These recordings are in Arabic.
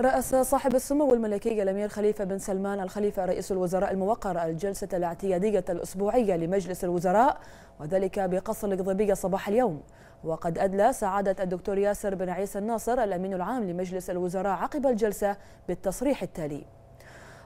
رأس صاحب السمو الملكي الأمير خليفة بن سلمان الخليفة رئيس الوزراء الموقر الجلسة الاعتيادية الأسبوعية لمجلس الوزراء وذلك بقصر القضيبية صباح اليوم وقد أدلى سعادة الدكتور ياسر بن عيسى الناصر الأمين العام لمجلس الوزراء عقب الجلسة بالتصريح التالي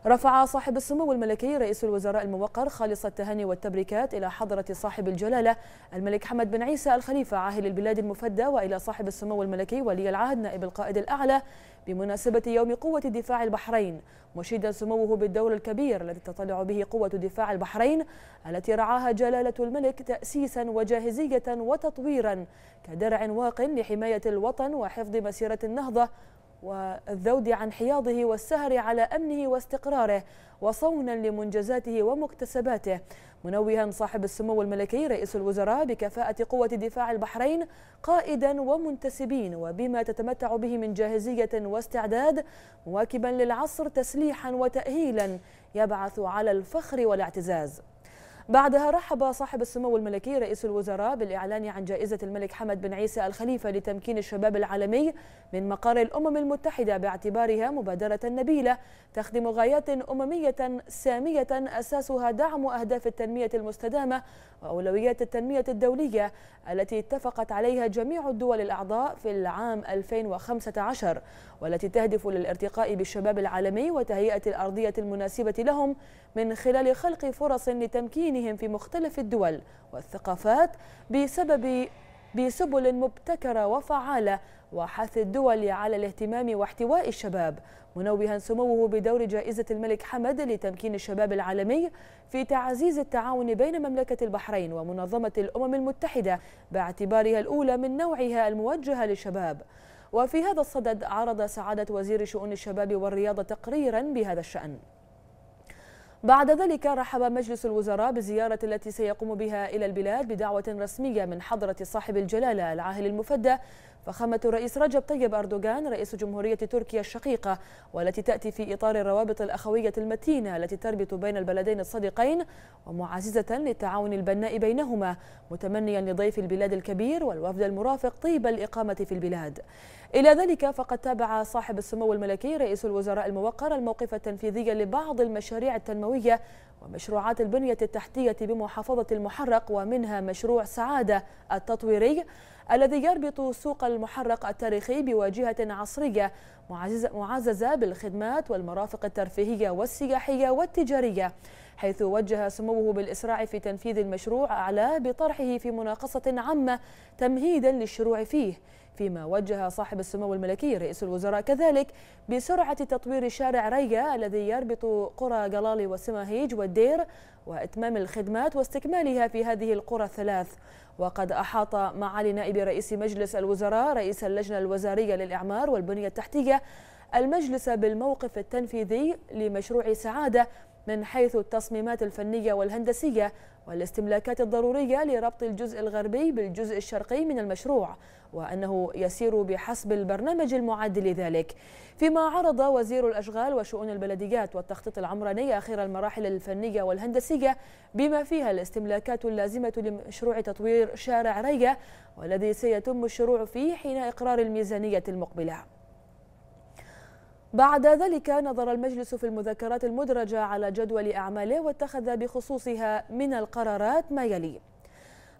رفع صاحب السمو الملكي رئيس الوزراء الموقر خالص التهاني والتبريكات إلى حضرة صاحب الجلالة الملك حمد بن عيسى الخليفة عاهل البلاد المفدى وإلى صاحب السمو الملكي ولي العهد نائب القائد الأعلى بمناسبة يوم قوة دفاع البحرين مشيدا سموه بالدور الكبير الذي تطلع به قوة دفاع البحرين التي رعاها جلالة الملك تأسيسا وجاهزية وتطويرا كدرع واق لحماية الوطن وحفظ مسيرة النهضة والذود عن حياضه والسهر على أمنه واستقراره وصونا لمنجزاته ومكتسباته منوها صاحب السمو الملكي رئيس الوزراء بكفاءة قوة دفاع البحرين قائدا ومنتسبين وبما تتمتع به من جاهزية واستعداد مواكبا للعصر تسليحا وتأهيلا يبعث على الفخر والاعتزاز بعدها رحب صاحب السمو الملكي رئيس الوزراء بالإعلان عن جائزة الملك حمد بن عيسى الخليفة لتمكين الشباب العالمي من مقر الأمم المتحدة باعتبارها مبادرة نبيلة تخدم غايات أممية سامية أساسها دعم أهداف التنمية المستدامة وأولويات التنمية الدولية التي اتفقت عليها جميع الدول الأعضاء في العام 2015 والتي تهدف للارتقاء بالشباب العالمي وتهيئة الأرضية المناسبة لهم من خلال خلق فرص لتمكين سكانهم في مختلف الدول والثقافات بسبب بسبل مبتكرة وفعالة وحث الدول على الاهتمام واحتواء الشباب منوها سموه بدور جائزة الملك حمد لتمكين الشباب العالمي في تعزيز التعاون بين مملكة البحرين ومنظمة الأمم المتحدة باعتبارها الأولى من نوعها الموجهة للشباب وفي هذا الصدد عرض سعادة وزير شؤون الشباب والرياضة تقريرا بهذا الشأن بعد ذلك رحب مجلس الوزراء بالزيارة التي سيقوم بها إلى البلاد بدعوة رسمية من حضرة صاحب الجلالة العاهل المفدى فخامة الرئيس رجب طيب أردوغان رئيس جمهورية تركيا الشقيقة والتي تأتي في إطار الروابط الأخوية المتينة التي تربط بين البلدين الصديقين ومعززة للتعاون البناء بينهما متمنيا لضيف البلاد الكبير والوفد المرافق طيب الإقامة في البلاد إلى ذلك فقد تابع صاحب السمو الملكي رئيس الوزراء الموقر الموقف التنفيذي لبعض المشاريع التنموية ومشروعات البنية التحتية بمحافظة المحرق ومنها مشروع سعادة التطويري الذي يربط سوق المحرق التاريخي بواجهة عصرية معززة بالخدمات والمرافق الترفيهية والسياحية والتجارية حيث وجه سموه بالإسراع في تنفيذ المشروع أعلى بطرحه في مناقصة عامة تمهيدا للشروع فيه فيما وجه صاحب السمو الملكي رئيس الوزراء كذلك بسرعة تطوير شارع ريا الذي يربط قرى جلالي وسماهيج والدير وإتمام الخدمات واستكمالها في هذه القرى الثلاث وقد أحاط معالي نائب رئيس مجلس الوزراء رئيس اللجنة الوزارية للإعمار والبنية التحتية المجلس بالموقف التنفيذي لمشروع سعادة من حيث التصميمات الفنية والهندسية والاستملاكات الضرورية لربط الجزء الغربي بالجزء الشرقي من المشروع وأنه يسير بحسب البرنامج المعد لذلك فيما عرض وزير الأشغال وشؤون البلديات والتخطيط العمراني آخر المراحل الفنية والهندسية بما فيها الاستملاكات اللازمة لمشروع تطوير شارع ريا والذي سيتم الشروع فيه حين إقرار الميزانية المقبلة بعد ذلك نظر المجلس في المذكرات المدرجة على جدول أعماله واتخذ بخصوصها من القرارات ما يلي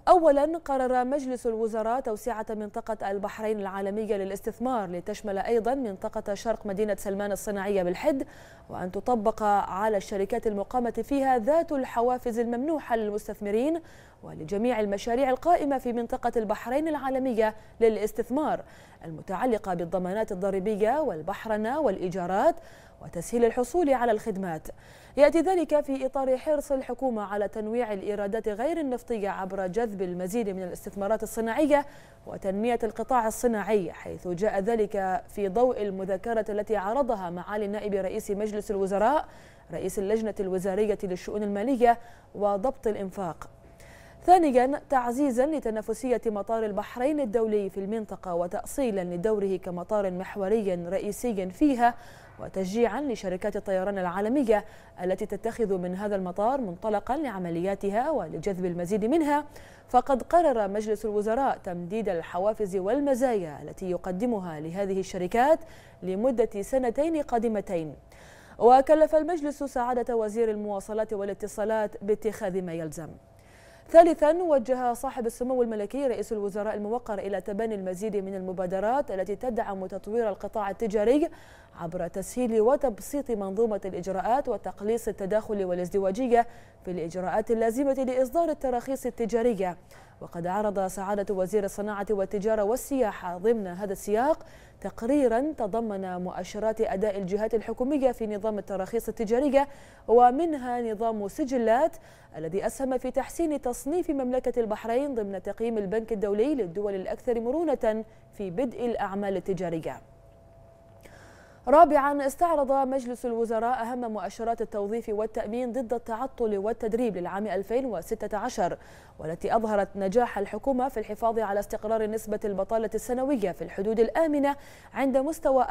أولا قرر مجلس الوزراء توسعة منطقة البحرين العالمية للاستثمار لتشمل أيضا منطقة شرق مدينة سلمان الصناعية بالحد وأن تطبق على الشركات المقامة فيها ذات الحوافز الممنوحة للمستثمرين ولجميع المشاريع القائمة في منطقة البحرين العالمية للاستثمار المتعلقة بالضمانات الضريبية والبحرنة والإيجارات وتسهيل الحصول على الخدمات يأتي ذلك في إطار حرص الحكومة على تنويع الإيرادات غير النفطية عبر جذب المزيد من الاستثمارات الصناعية وتنمية القطاع الصناعي حيث جاء ذلك في ضوء المذكرة التي عرضها معالي النائب رئيس مجلس الوزراء رئيس اللجنة الوزارية للشؤون المالية وضبط الإنفاق ثانيا تعزيزا لتنافسية مطار البحرين الدولي في المنطقة وتأصيلا لدوره كمطار محوري رئيسي فيها وتشجيعا لشركات الطيران العالمية التي تتخذ من هذا المطار منطلقا لعملياتها ولجذب المزيد منها فقد قرر مجلس الوزراء تمديد الحوافز والمزايا التي يقدمها لهذه الشركات لمدة سنتين قادمتين وكلف المجلس سعادة وزير المواصلات والاتصالات باتخاذ ما يلزم ثالثا وجه صاحب السمو الملكي رئيس الوزراء الموقر إلى تبني المزيد من المبادرات التي تدعم تطوير القطاع التجاري عبر تسهيل وتبسيط منظومة الإجراءات وتقليص التداخل والازدواجية في الإجراءات اللازمة لإصدار التراخيص التجارية وقد عرض سعادة وزير الصناعة والتجارة والسياحة ضمن هذا السياق تقريرا تضمن مؤشرات أداء الجهات الحكومية في نظام التراخيص التجارية ومنها نظام سجلات الذي أسهم في تحسين تصنيف مملكة البحرين ضمن تقييم البنك الدولي للدول الأكثر مرونة في بدء الأعمال التجارية رابعا استعرض مجلس الوزراء أهم مؤشرات التوظيف والتأمين ضد التعطل والتدريب للعام 2016 والتي أظهرت نجاح الحكومة في الحفاظ على استقرار نسبة البطالة السنوية في الحدود الآمنة عند مستوى 4%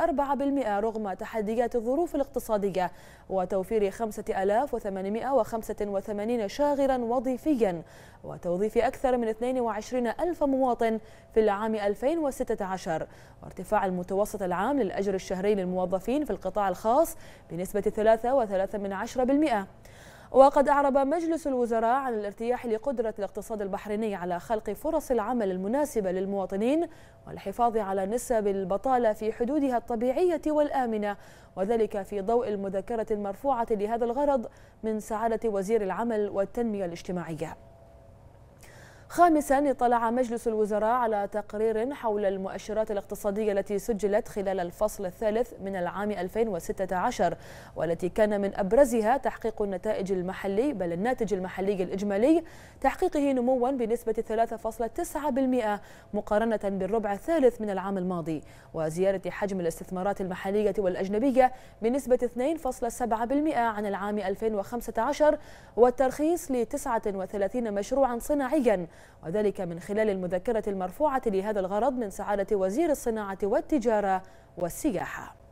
رغم تحديات الظروف الاقتصادية وتوفير 5885 شاغرا وظيفيا وتوظيف أكثر من 22 ألف مواطن في العام 2016 وارتفاع المتوسط العام للأجر الشهري للمواطنين الموظفين في القطاع الخاص بنسبة 3.3% وقد أعرب مجلس الوزراء عن الارتياح لقدرة الاقتصاد البحريني على خلق فرص العمل المناسبة للمواطنين والحفاظ على نسب البطالة في حدودها الطبيعية والآمنة وذلك في ضوء المذكرة المرفوعة لهذا الغرض من سعادة وزير العمل والتنمية الاجتماعية خامسا اطلع مجلس الوزراء على تقرير حول المؤشرات الاقتصادية التي سجلت خلال الفصل الثالث من العام 2016 والتي كان من أبرزها تحقيق النتائج المحلي بل الناتج المحلي الإجمالي تحقيقه نموا بنسبة 3.9% مقارنة بالربع الثالث من العام الماضي وزيادة حجم الاستثمارات المحلية والأجنبية بنسبة 2.7% عن العام 2015 والترخيص ل 39 مشروعا صناعيا وذلك من خلال المذكرة المرفوعة لهذا الغرض من سعادة وزير الصناعة والتجارة والسياحة